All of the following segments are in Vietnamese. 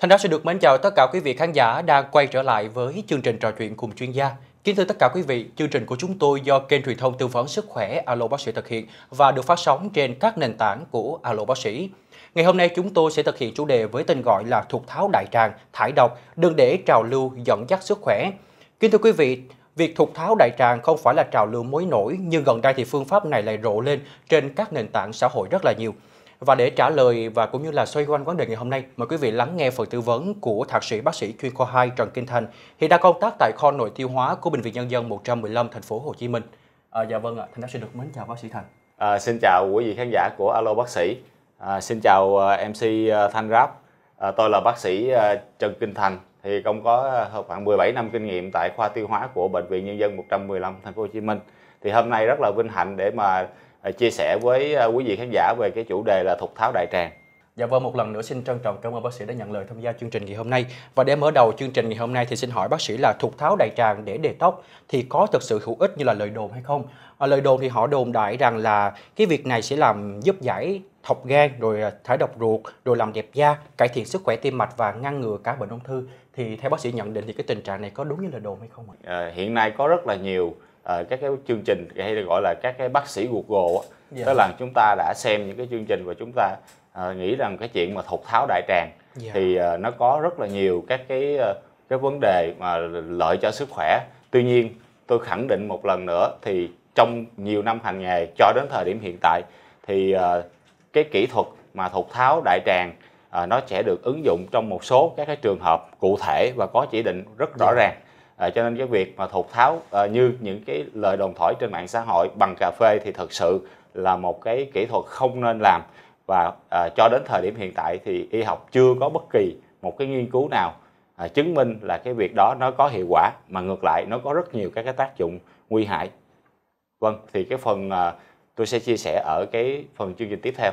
Thành ra sẽ được mến chào tất cả quý vị khán giả đang quay trở lại với chương trình trò chuyện cùng chuyên gia. Kính thưa tất cả quý vị, chương trình của chúng tôi do kênh truyền thông tư vấn sức khỏe Alo Bác sĩ thực hiện và được phát sóng trên các nền tảng của Alo Bác sĩ. Ngày hôm nay chúng tôi sẽ thực hiện chủ đề với tên gọi là thục tháo đại tràng, thải độc, đừng để trào lưu dẫn dắt sức khỏe. Kính thưa quý vị, Việc thục tháo đại tràng không phải là trào lưu mới nổi, nhưng gần đây thì phương pháp này lại rộ lên trên các nền tảng xã hội rất là nhiều. Và để trả lời và cũng như là xoay quanh vấn đề ngày hôm nay, mời quý vị lắng nghe phần tư vấn của thạc sĩ bác sĩ chuyên khoa 2 Trần Kinh Thành, hiện đang công tác tại kho nội tiêu hóa của bệnh viện Nhân dân 115 thành phố Hồ Chí Minh. À, dạ vâng ạ, Thành đã xin được mến chào bác sĩ Thành. À, xin chào quý vị khán giả của Alo bác sĩ. À, xin chào à, MC à, Thanh Ráp. À, tôi là bác sĩ à, Trần Kinh Thành thì công có khoảng 17 năm kinh nghiệm tại khoa tiêu hóa của bệnh viện Nhân dân 115 thành phố Hồ Chí Minh. Thì hôm nay rất là vinh hạnh để mà Ờ, chia sẻ với ờ, quý vị khán giả về cái chủ đề là thục tháo đại tràng Dạ vâng, một lần nữa xin trân trọng cảm ơn bác sĩ đã nhận lời tham gia chương trình ngày hôm nay. Và để mở đầu chương trình ngày hôm nay thì xin hỏi bác sĩ là thục tháo đại tràng để đề tóc thì có thực sự hữu ích như là lời đồn hay không? À, lời đồn thì họ đồn đại rằng là cái việc này sẽ làm giúp giải thọc gan, rồi thải độc ruột, rồi làm đẹp da, cải thiện sức khỏe tim mạch và ngăn ngừa cả bệnh ung thư. Thì theo bác sĩ nhận định thì cái tình trạng này có đúng như lời đồn hay không ạ? À, hiện nay có rất là nhiều Ờ, các cái chương trình hay là gọi là các cái bác sĩ Google dạ. tức là chúng ta đã xem những cái chương trình và chúng ta à, nghĩ rằng cái chuyện mà thục tháo đại tràng dạ. thì à, nó có rất là nhiều các cái cái vấn đề mà lợi cho sức khỏe tuy nhiên tôi khẳng định một lần nữa thì trong nhiều năm hành nghề cho đến thời điểm hiện tại thì à, cái kỹ thuật mà thục tháo đại tràng à, nó sẽ được ứng dụng trong một số các cái trường hợp cụ thể và có chỉ định rất rõ dạ. ràng à, cho nên cái việc mà thụt tháo à, như những cái lời đồn thổi trên mạng xã hội bằng cà phê thì thật sự là một cái kỹ thuật không nên làm và à, cho đến thời điểm hiện tại thì y học chưa có bất kỳ một cái nghiên cứu nào à, chứng minh là cái việc đó nó có hiệu quả mà ngược lại nó có rất nhiều các cái tác dụng nguy hại vâng thì cái phần à, tôi sẽ chia sẻ ở cái phần chương trình tiếp theo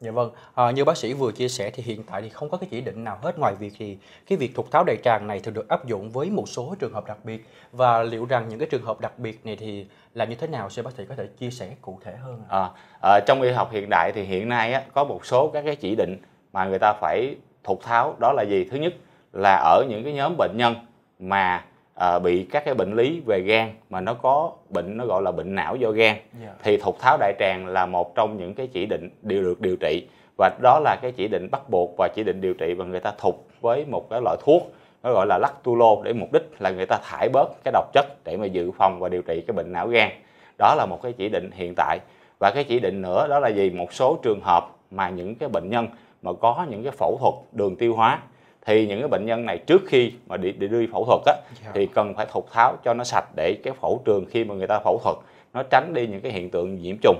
Dạ vâng, à, như bác sĩ vừa chia sẻ thì hiện tại thì không có cái chỉ định nào hết ngoài việc thì cái việc thục tháo đại tràng này thường được áp dụng với một số trường hợp đặc biệt và liệu rằng những cái trường hợp đặc biệt này thì là như thế nào sẽ bác sĩ có thể chia sẻ cụ thể hơn? À, à, trong y học hiện đại thì hiện nay á, có một số các cái chỉ định mà người ta phải thục tháo đó là gì? Thứ nhất là ở những cái nhóm bệnh nhân mà à, bị các cái bệnh lý về gan mà nó có bệnh nó gọi là bệnh não do gan yeah. Dạ. thì thục tháo đại tràng là một trong những cái chỉ định đều được điều trị và đó là cái chỉ định bắt buộc và chỉ định điều trị và người ta thục với một cái loại thuốc nó gọi là lactulo để mục đích là người ta thải bớt cái độc chất để mà dự phòng và điều trị cái bệnh não gan đó là một cái chỉ định hiện tại và cái chỉ định nữa đó là gì một số trường hợp mà những cái bệnh nhân mà có những cái phẫu thuật đường tiêu hóa thì những cái bệnh nhân này trước khi mà đi, đi đưa phẫu thuật á, yeah. Dạ. thì cần phải thục tháo cho nó sạch để cái phẫu trường khi mà người ta phẫu thuật nó tránh đi những cái hiện tượng nhiễm trùng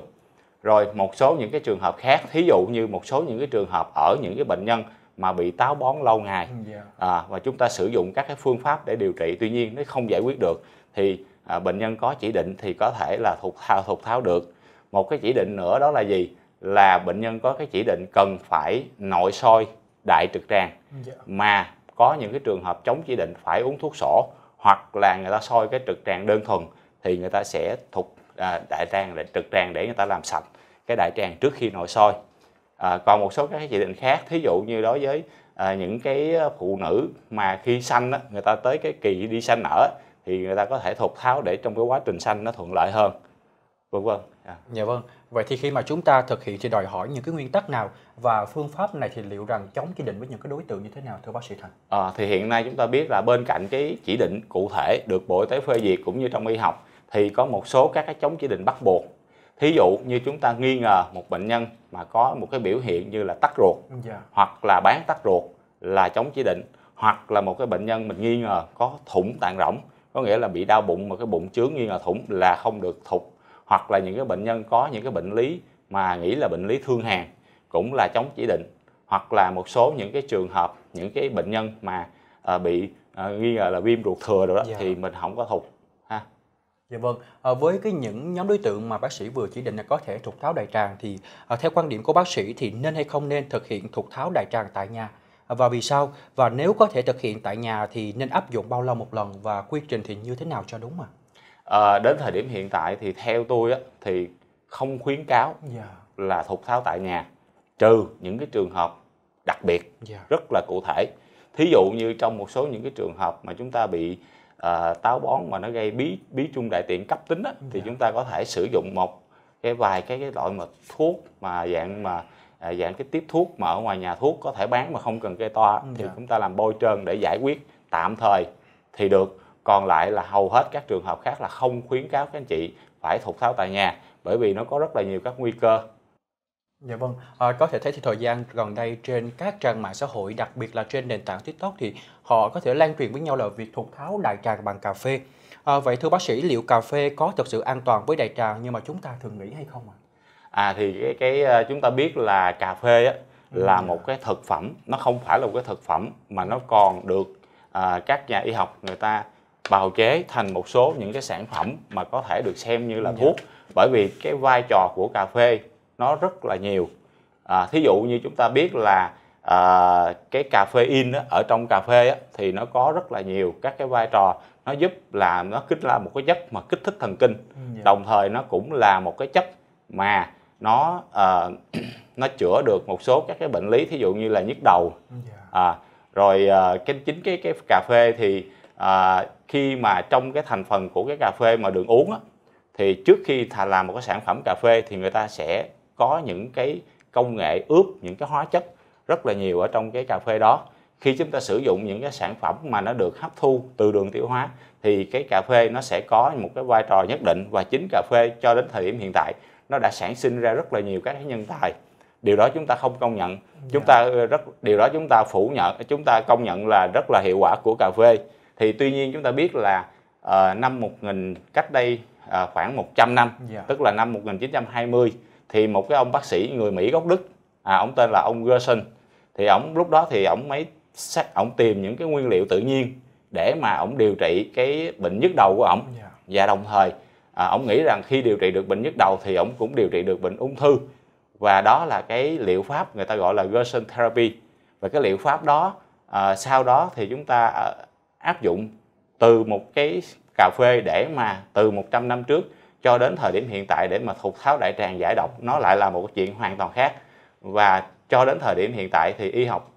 rồi một số những cái trường hợp khác thí dụ như một số những cái trường hợp ở những cái bệnh nhân mà bị táo bón lâu ngày yeah. Ừ, dạ. à, và chúng ta sử dụng các cái phương pháp để điều trị tuy nhiên nó không giải quyết được thì à, bệnh nhân có chỉ định thì có thể là thục tháo thục tháo được một cái chỉ định nữa đó là gì là bệnh nhân có cái chỉ định cần phải nội soi đại trực tràng dạ. mà có những cái trường hợp chống chỉ định phải uống thuốc sổ hoặc là người ta soi cái trực tràng đơn thuần thì người ta sẽ thục à, đại tràng để trực tràng để người ta làm sạch cái đại tràng trước khi nội soi à, còn một số các chỉ định khác thí dụ như đối với à, những cái phụ nữ mà khi sanh người ta tới cái kỳ đi sanh nở thì người ta có thể thục tháo để trong cái quá trình sanh nó thuận lợi hơn vân vân à. dạ vâng vậy thì khi mà chúng ta thực hiện thì đòi hỏi những cái nguyên tắc nào và phương pháp này thì liệu rằng chống chỉ định với những cái đối tượng như thế nào thưa bác sĩ thành à, thì hiện nay chúng ta biết là bên cạnh cái chỉ định cụ thể được bộ y tế phê duyệt cũng như trong y học thì có một số các cái chống chỉ định bắt buộc thí dụ như chúng ta nghi ngờ một bệnh nhân mà có một cái biểu hiện như là tắc ruột ừ, dạ. hoặc là bán tắc ruột là chống chỉ định hoặc là một cái bệnh nhân mình nghi ngờ có thủng tạng rỗng có nghĩa là bị đau bụng mà cái bụng chướng nghi ngờ thủng là không được thụt hoặc là những cái bệnh nhân có những cái bệnh lý mà nghĩ là bệnh lý thương hàn cũng là chống chỉ định hoặc là một số những cái trường hợp những cái bệnh nhân mà à, bị à, nghi ngờ là viêm ruột thừa rồi đó dạ. thì mình không có thục ha dạ vâng à, với cái những nhóm đối tượng mà bác sĩ vừa chỉ định là có thể thục tháo đại tràng thì à, theo quan điểm của bác sĩ thì nên hay không nên thực hiện thục tháo đại tràng tại nhà à, và vì sao và nếu có thể thực hiện tại nhà thì nên áp dụng bao lâu một lần và quy trình thì như thế nào cho đúng ạ à? à, đến thời điểm hiện tại thì theo tôi á, thì không khuyến cáo yeah. Dạ. là thục tháo tại nhà trừ những cái trường hợp đặc biệt yeah. Dạ. rất là cụ thể thí dụ như trong một số những cái trường hợp mà chúng ta bị à, táo bón mà nó gây bí bí trung đại tiện cấp tính á, yeah. thì dạ. chúng ta có thể sử dụng một cái vài cái cái loại mà thuốc mà dạng mà à, dạng cái tiếp thuốc mà ở ngoài nhà thuốc có thể bán mà không cần kê toa yeah. thì chúng ta làm bôi trơn để giải quyết tạm thời thì được còn lại là hầu hết các trường hợp khác là không khuyến cáo các anh chị phải thục tháo tại nhà bởi vì nó có rất là nhiều các nguy cơ Dạ vâng, à, có thể thấy thì thời gian gần đây trên các trang mạng xã hội, đặc biệt là trên nền tảng TikTok thì họ có thể lan truyền với nhau là việc thuộc tháo đại tràng bằng cà phê. À, vậy thưa bác sĩ, liệu cà phê có thực sự an toàn với đại tràng nhưng mà chúng ta thường nghĩ hay không ạ? À? à thì cái cái ờ, chúng ta biết là cà phê á, ừ. là ừ. một cái thực phẩm, nó không phải là một cái thực phẩm mà nó còn được à, các nhà y học người ta bào chế thành một số những cái sản phẩm mà có thể được xem như là dạ. thuốc bởi vì cái vai trò của cà phê nó rất là nhiều à, thí dụ như chúng ta biết là à, cái cà phê in đó, ở trong cà phê đó, thì nó có rất là nhiều các cái vai trò nó giúp là nó kích ra một cái chất mà kích thích thần kinh yeah. Ừ, dạ. đồng thời nó cũng là một cái chất mà nó uh, nó chữa được một số các cái bệnh lý thí dụ như là nhức đầu yeah. Ừ, dạ. à, rồi uh, cái chính cái cái cà phê thì uh, khi mà trong cái thành phần của cái cà phê mà đường uống á, thì trước khi thà làm một cái sản phẩm cà phê thì người ta sẽ có những cái công nghệ ướp những cái hóa chất rất là nhiều ở trong cái cà phê đó khi chúng ta sử dụng những cái sản phẩm mà nó được hấp thu từ đường tiêu hóa thì cái cà phê nó sẽ có một cái vai trò nhất định và chính cà phê cho đến thời điểm hiện tại nó đã sản sinh ra rất là nhiều các nhân tài điều đó chúng ta không công nhận chúng dạ. ta ờ, rất điều đó chúng ta phủ nhận chúng ta công nhận là rất là hiệu quả của cà phê thì tuy nhiên chúng ta biết là uh, năm 1000 cách đây uh, khoảng 100 năm yeah. Dạ. tức là năm 1920 thì một cái ông bác sĩ người Mỹ gốc Đức à, ông tên là ông Gerson thì ông lúc đó thì ông mới xác ông tìm những cái nguyên liệu tự nhiên để mà ông điều trị cái bệnh nhức đầu của ông yeah. Dạ. và đồng thời à, ông nghĩ rằng khi điều trị được bệnh nhức đầu thì ông cũng điều trị được bệnh ung thư và đó là cái liệu pháp người ta gọi là Gerson therapy và cái liệu pháp đó à, sau đó thì chúng ta áp dụng từ một cái cà phê để mà từ 100 năm trước cho đến thời điểm hiện tại để mà thục tháo đại tràng giải độc nó lại là một chuyện hoàn toàn khác và cho đến thời điểm hiện tại thì y học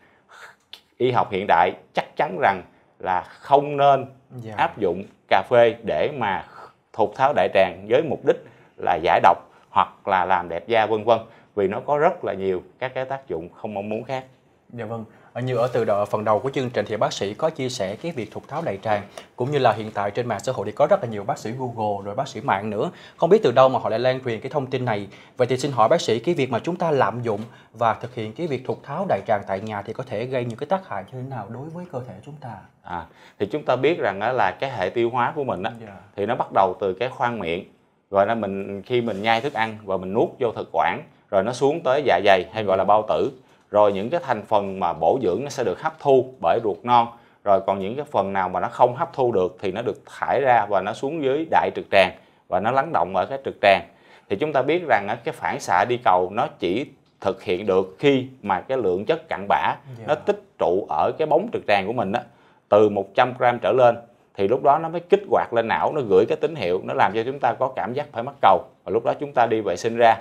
y học hiện đại chắc chắn rằng là không nên dạ. áp dụng cà phê để mà thục tháo đại tràng với mục đích là giải độc hoặc là làm đẹp da vân vân vì nó có rất là nhiều các cái tác dụng không mong muốn khác. Dạ vâng như ở từ đó, phần đầu của chương trình thì bác sĩ có chia sẻ cái việc thục tháo đại tràng cũng như là hiện tại trên mạng xã hội thì có rất là nhiều bác sĩ Google rồi bác sĩ mạng nữa không biết từ đâu mà họ lại lan truyền cái thông tin này vậy thì xin hỏi bác sĩ cái việc mà chúng ta lạm dụng và thực hiện cái việc thục tháo đại tràng tại nhà thì có thể gây những cái tác hại như thế nào đối với cơ thể chúng ta à thì chúng ta biết rằng là cái hệ tiêu hóa của mình á yeah. Dạ. thì nó bắt đầu từ cái khoang miệng rồi là mình khi mình nhai thức ăn và mình nuốt vô thực quản rồi nó xuống tới dạ dày hay gọi là bao tử rồi những cái thành phần mà bổ dưỡng nó sẽ được hấp thu bởi ruột non rồi còn những cái phần nào mà nó không hấp thu được thì nó được thải ra và nó xuống dưới đại trực tràng và nó lắng động ở cái trực tràng thì chúng ta biết rằng cái phản xạ đi cầu nó chỉ thực hiện được khi mà cái lượng chất cặn bã yeah. Dạ. nó tích trụ ở cái bóng trực tràng của mình đó, từ 100 gram trở lên thì lúc đó nó mới kích hoạt lên não nó gửi cái tín hiệu nó làm cho chúng ta có cảm giác phải mắc cầu và lúc đó chúng ta đi vệ sinh ra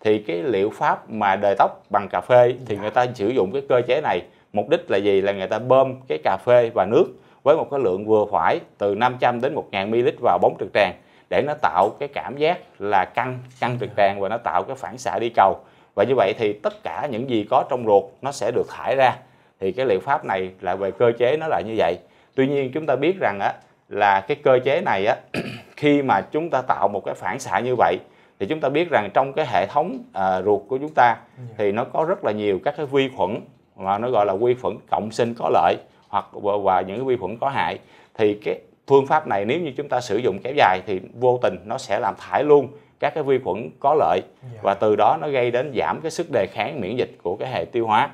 thì cái liệu pháp mà đời tóc bằng cà phê thì người ta sử dụng cái cơ chế này mục đích là gì là người ta bơm cái cà phê và nước với một cái lượng vừa phải từ 500 đến 1000 ml vào bóng trực tràng để nó tạo cái cảm giác là căng căng trực tràng và nó tạo cái phản xạ đi cầu và như vậy thì tất cả những gì có trong ruột nó sẽ được thải ra thì cái liệu pháp này là về cơ chế nó là như vậy tuy nhiên chúng ta biết rằng á là cái cơ chế này á khi mà chúng ta tạo một cái phản xạ như vậy thì chúng ta biết rằng trong cái hệ thống à, ruột của chúng ta dạ. thì nó có rất là nhiều các cái vi khuẩn mà nó gọi là vi khuẩn cộng sinh có lợi hoặc và những cái vi khuẩn có hại thì cái phương pháp này nếu như chúng ta sử dụng kéo dài thì vô tình nó sẽ làm thải luôn các cái vi khuẩn có lợi dạ. và từ đó nó gây đến giảm cái sức đề kháng miễn dịch của cái hệ tiêu hóa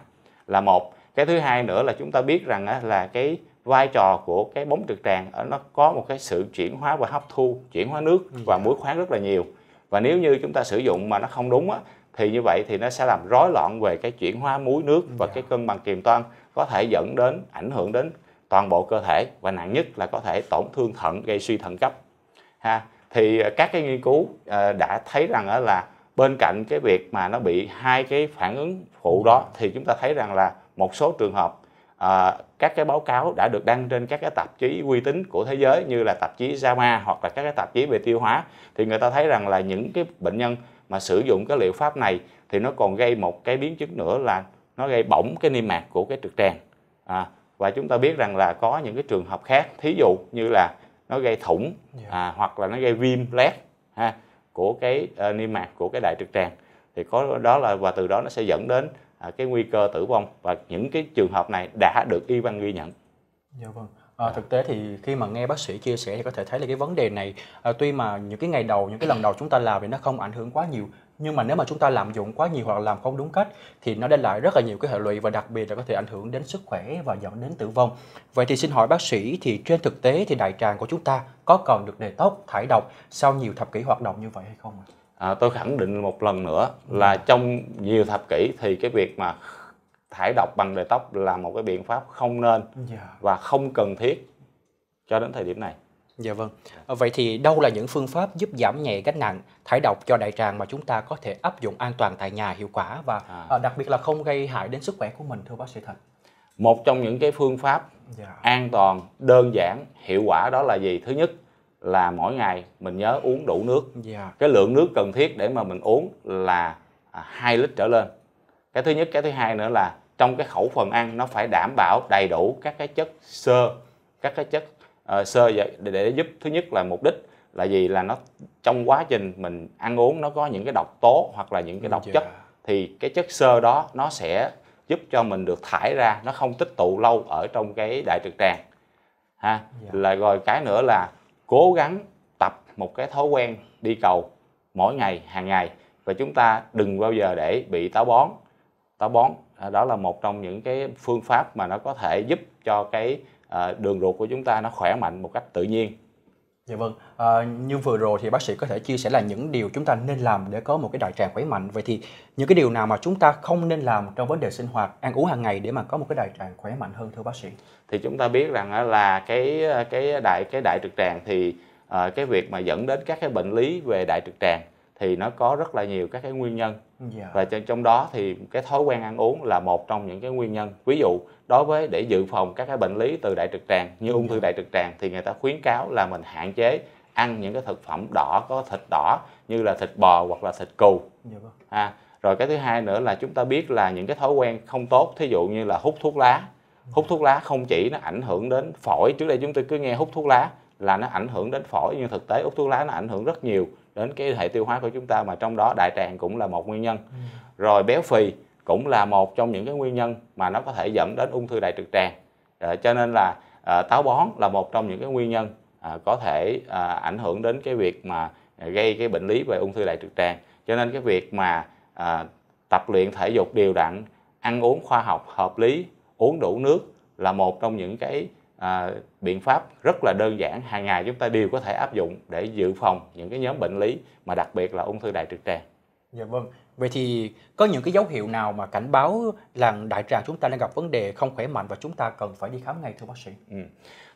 là một cái thứ hai nữa là chúng ta biết rằng là cái vai trò của cái bóng trực tràng nó có một cái sự chuyển hóa và hấp thu chuyển hóa nước và dạ. muối khoáng rất là nhiều và nếu như chúng ta sử dụng mà nó không đúng á, thì như vậy thì nó sẽ làm rối loạn về cái chuyển hóa muối nước và cái dạ. cân bằng kiềm toan có thể dẫn đến ảnh hưởng đến toàn bộ cơ thể và nặng nhất là có thể tổn thương thận gây suy thận cấp ha thì à, các cái nghiên cứu à, đã thấy rằng là bên cạnh cái việc mà nó bị hai cái phản ứng phụ đó thì chúng ta thấy rằng là một số trường hợp à, các cái báo cáo đã được đăng trên các cái tạp chí uy tín của thế giới như là tạp chí JAMA hoặc là các cái tạp chí về tiêu hóa thì người ta thấy rằng là những cái bệnh nhân mà sử dụng cái liệu pháp này thì nó còn gây một cái biến chứng nữa là nó gây bỏng cái niêm mạc của cái trực tràng à, và chúng ta biết rằng là có những cái trường hợp khác thí dụ như là nó gây thủng dạ. à, hoặc là nó gây viêm lét ha của cái uh, niêm mạc của cái đại trực tràng thì có đó là và từ đó nó sẽ dẫn đến À, cái nguy cơ tử vong và những cái trường hợp này đã được y văn ghi nhận. Dạ vâng. À, thực tế thì khi mà nghe bác sĩ chia sẻ thì có thể thấy là cái vấn đề này à, tuy mà những cái ngày đầu những cái lần đầu chúng ta làm thì nó không ảnh hưởng quá nhiều nhưng mà nếu mà chúng ta lạm dụng quá nhiều hoặc làm không đúng cách thì nó đem lại rất là nhiều cái hệ lụy và đặc biệt là có thể ảnh hưởng đến sức khỏe và dẫn đến tử vong. Vậy thì xin hỏi bác sĩ thì trên thực tế thì đại tràng của chúng ta có còn được đề tóc, thải độc sau nhiều thập kỷ hoạt động như vậy hay không ạ? à, tôi khẳng định một lần nữa là ừ. trong nhiều thập kỷ thì cái việc mà thải độc bằng đề tóc là một cái biện pháp không nên dạ. và không cần thiết cho đến thời điểm này Dạ vâng. À, vậy thì đâu là những phương pháp giúp giảm nhẹ gánh nặng thải độc cho đại tràng mà chúng ta có thể áp dụng an toàn tại nhà hiệu quả và à. à. đặc biệt là không gây hại đến sức khỏe của mình thưa bác sĩ Thành? Một trong những cái phương pháp dạ. an toàn, đơn giản, hiệu quả đó là gì? Thứ nhất là mỗi ngày mình nhớ uống đủ nước yeah. Dạ. cái lượng nước cần thiết để mà mình uống là 2 à, lít trở lên cái thứ nhất cái thứ hai nữa là trong cái khẩu phần ăn nó phải đảm bảo đầy đủ các cái chất sơ, các cái chất uh, xơ để, để giúp thứ nhất là mục đích là gì là nó trong quá trình mình ăn uống nó có những cái độc tố hoặc là những cái độc yeah. Dạ. chất thì cái chất sơ đó nó sẽ giúp cho mình được thải ra nó không tích tụ lâu ở trong cái đại trực tràng ha yeah. Dạ. là rồi cái nữa là cố gắng tập một cái thói quen đi cầu mỗi ngày hàng ngày và chúng ta đừng bao giờ để bị táo bón táo bón à, đó là một trong những cái phương pháp mà nó có thể giúp cho cái à, đường ruột của chúng ta nó khỏe mạnh một cách tự nhiên Dạ vâng, à, như vừa rồi thì bác sĩ có thể chia sẻ là những điều chúng ta nên làm để có một cái đại tràng khỏe mạnh. Vậy thì những cái điều nào mà chúng ta không nên làm trong vấn đề sinh hoạt, ăn uống hàng ngày để mà có một cái đại tràng khỏe mạnh hơn thưa bác sĩ? Thì chúng ta biết rằng là cái cái đại cái đại trực tràng thì ờ, cái việc mà dẫn đến các cái bệnh lý về đại trực tràng thì nó có rất là nhiều các cái nguyên nhân yeah. Dạ. và trong đó thì cái thói quen ăn uống là một trong những cái nguyên nhân ví dụ đối với để dự phòng các cái bệnh lý từ đại trực tràng như ung thư dạ. đại trực tràng thì người ta khuyến cáo là mình hạn chế ăn những cái thực phẩm đỏ có thịt đỏ như là thịt bò hoặc là thịt cừu à, rồi cái thứ hai nữa là chúng ta biết là những cái thói quen không tốt thí dụ như là hút thuốc lá hút thuốc lá không chỉ nó ảnh hưởng đến phổi trước đây chúng tôi cứ nghe hút thuốc lá là nó ảnh hưởng đến phổi nhưng thực tế hút thuốc lá nó ảnh hưởng rất nhiều đến cái hệ tiêu hóa của chúng ta mà trong đó đại tràng cũng là một nguyên nhân ừ. rồi béo phì cũng là một trong những cái nguyên nhân mà nó có thể dẫn đến ung thư đại trực tràng à, cho nên là à, táo bón là một trong những cái nguyên nhân à, có thể à, ảnh hưởng đến cái việc mà gây cái bệnh lý về ung thư đại trực tràng cho nên cái việc mà à, tập luyện thể dục đều đặn ăn uống khoa học hợp lý uống đủ nước là một trong những cái à, biện pháp rất là đơn giản hàng ngày chúng ta đều có thể áp dụng để dự phòng những cái nhóm bệnh lý mà đặc biệt là ung thư đại trực tràng. Dạ vâng. Vậy thì có những cái dấu hiệu nào mà cảnh báo là đại tràng chúng ta đang gặp vấn đề không khỏe mạnh và chúng ta cần phải đi khám ngay thưa bác sĩ? Ừ.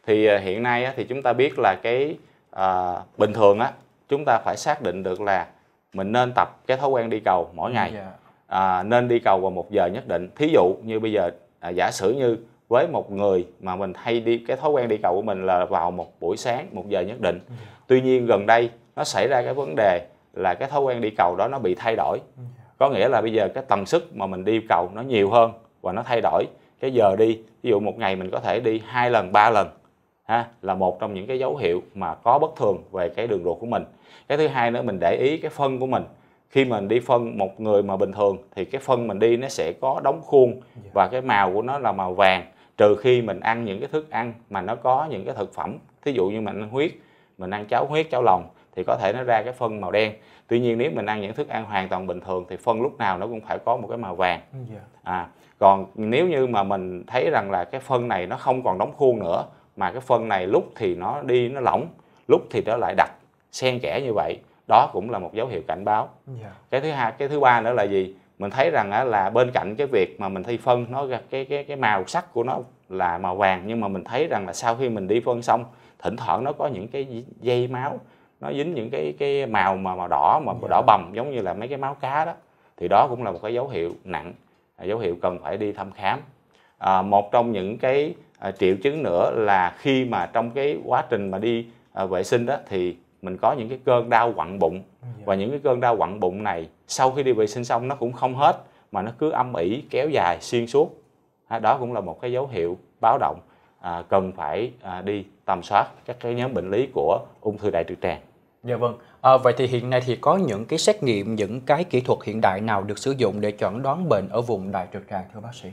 Thì à, hiện nay thì chúng ta biết là cái à, bình thường á chúng ta phải xác định được là mình nên tập cái thói quen đi cầu mỗi ngày. Yeah. Dạ. À, nên đi cầu vào một giờ nhất định. Thí dụ như bây giờ à, giả sử như với một người mà mình hay đi cái thói quen đi cầu của mình là vào một buổi sáng một giờ nhất định ừ. tuy nhiên gần đây nó xảy ra cái vấn đề là cái thói quen đi cầu đó nó bị thay đổi ừ. có nghĩa là bây giờ cái tần suất mà mình đi cầu nó nhiều hơn và nó thay đổi cái giờ đi ví dụ một ngày mình có thể đi hai lần ba lần ha là một trong những cái dấu hiệu mà có bất thường về cái đường ruột của mình cái thứ hai nữa mình để ý cái phân của mình khi mình đi phân một người mà bình thường thì cái phân mình đi nó sẽ có đóng khuôn dạ. và cái màu của nó là màu vàng trừ khi mình ăn những cái thức ăn mà nó có những cái thực phẩm thí dụ như mình ăn huyết mình ăn cháo huyết cháo lòng thì có thể nó ra cái phân màu đen tuy nhiên nếu mình ăn những thức ăn hoàn toàn bình thường thì phân lúc nào nó cũng phải có một cái màu vàng ừ, dạ. à còn nếu như mà mình thấy rằng là cái phân này nó không còn đóng khuôn nữa mà cái phân này lúc thì nó đi nó lỏng lúc thì nó lại đặc xen kẽ như vậy đó cũng là một dấu hiệu cảnh báo dạ. cái thứ hai cái thứ ba nữa là gì mình thấy rằng là bên cạnh cái việc mà mình thi phân nó ra cái cái cái màu sắc của nó là màu vàng nhưng mà mình thấy rằng là sau khi mình đi phân xong thỉnh thoảng nó có những cái dây máu nó dính những cái cái màu mà màu đỏ mà dạ. đỏ bầm giống như là mấy cái máu cá đó thì đó cũng là một cái dấu hiệu nặng à, dấu hiệu cần phải đi thăm khám à, một trong những cái à, triệu chứng nữa là khi mà trong cái quá trình mà đi à, vệ sinh đó thì mình có những cái cơn đau quặn bụng dạ. và những cái cơn đau quặn bụng này sau khi đi vệ sinh xong nó cũng không hết mà nó cứ âm ỉ kéo dài xuyên suốt à, đó cũng là một cái dấu hiệu báo động à, cần phải à, đi tầm soát các cái nhóm bệnh lý của ung thư đại trực tràng Dạ vâng. À, vậy thì hiện nay thì có những cái xét nghiệm, những cái kỹ thuật hiện đại nào được sử dụng để chẩn đoán bệnh ở vùng đại trực tràng thưa bác sĩ?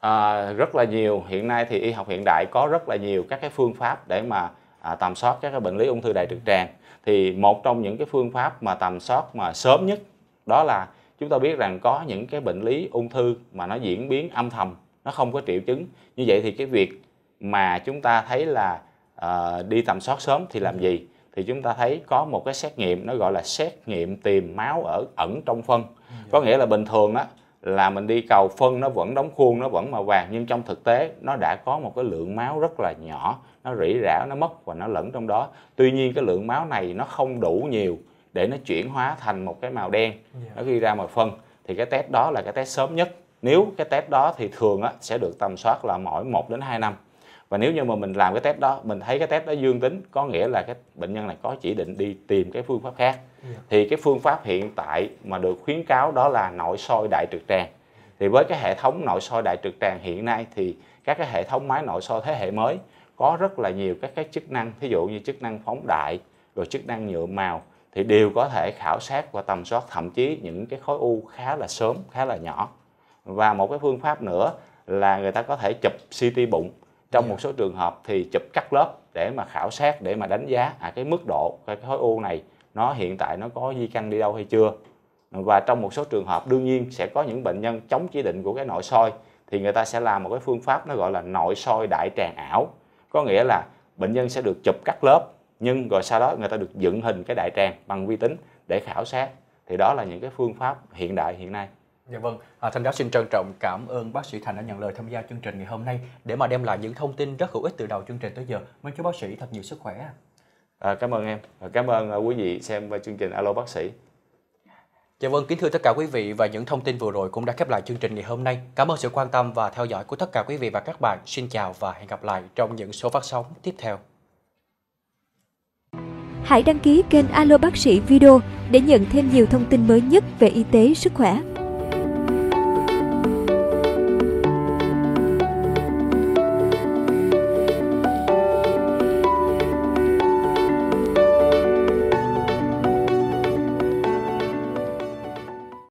À, rất là nhiều. Hiện nay thì y học hiện đại có rất là nhiều các cái phương pháp để mà à, tầm soát các cái bệnh lý ung thư đại trực tràng thì một trong những cái phương pháp mà tầm soát mà sớm nhất đó là chúng ta biết rằng có những cái bệnh lý ung thư mà nó diễn biến âm thầm nó không có triệu chứng như vậy thì cái việc mà chúng ta thấy là uh, đi tầm soát sớm thì làm gì thì chúng ta thấy có một cái xét nghiệm nó gọi là xét nghiệm tìm máu ở ẩn trong phân có nghĩa là bình thường đó là mình đi cầu phân nó vẫn đóng khuôn nó vẫn màu vàng nhưng trong thực tế nó đã có một cái lượng máu rất là nhỏ nó rỉ rả nó mất và nó lẫn trong đó tuy nhiên cái lượng máu này nó không đủ nhiều để nó chuyển hóa thành một cái màu đen dạ. nó ghi ra màu phân thì cái test đó là cái test sớm nhất nếu cái test đó thì thường á, sẽ được tầm soát là mỗi 1 đến 2 năm và nếu như mà mình làm cái test đó mình thấy cái test đó dương tính có nghĩa là cái bệnh nhân này có chỉ định đi tìm cái phương pháp khác dạ. thì cái phương pháp hiện tại mà được khuyến cáo đó là nội soi đại trực tràng thì với cái hệ thống nội soi đại trực tràng hiện nay thì các cái hệ thống máy nội soi thế hệ mới có rất là nhiều các cái chức năng thí dụ như chức năng phóng đại rồi chức năng nhựa màu thì đều có thể khảo sát và tầm soát thậm chí những cái khối u khá là sớm khá là nhỏ và một cái phương pháp nữa là người ta có thể chụp CT bụng trong yeah. Dạ. một số trường hợp thì chụp cắt lớp để mà khảo sát để mà đánh giá à cái mức độ cái khối u này nó hiện tại nó có di căn đi đâu hay chưa và trong một số trường hợp đương nhiên sẽ có những bệnh nhân chống chỉ định của cái nội soi thì người ta sẽ làm một cái phương pháp nó gọi là nội soi đại tràng ảo có nghĩa là bệnh nhân sẽ được chụp cắt lớp nhưng rồi sau đó người ta được dựng hình cái đại tràng bằng vi tính để khảo sát thì đó là những cái phương pháp hiện đại hiện nay Dạ vâng, à, Thanh Đáo xin trân trọng cảm ơn bác sĩ Thành đã nhận lời tham gia chương trình ngày hôm nay để mà đem lại những thông tin rất hữu ích từ đầu chương trình tới giờ. Mong chú bác sĩ thật nhiều sức khỏe. À, cảm ơn em, à, cảm ơn à, quý vị xem chương trình Alo Bác sĩ. Dạ vâng, kính thưa tất cả quý vị và những thông tin vừa rồi cũng đã khép lại chương trình ngày hôm nay. Cảm ơn sự quan tâm và theo dõi của tất cả quý vị và các bạn. Xin chào và hẹn gặp lại trong những số phát sóng tiếp theo. Hãy đăng ký kênh Alo Bác sĩ Video để nhận thêm nhiều thông tin mới nhất về y tế, sức khỏe.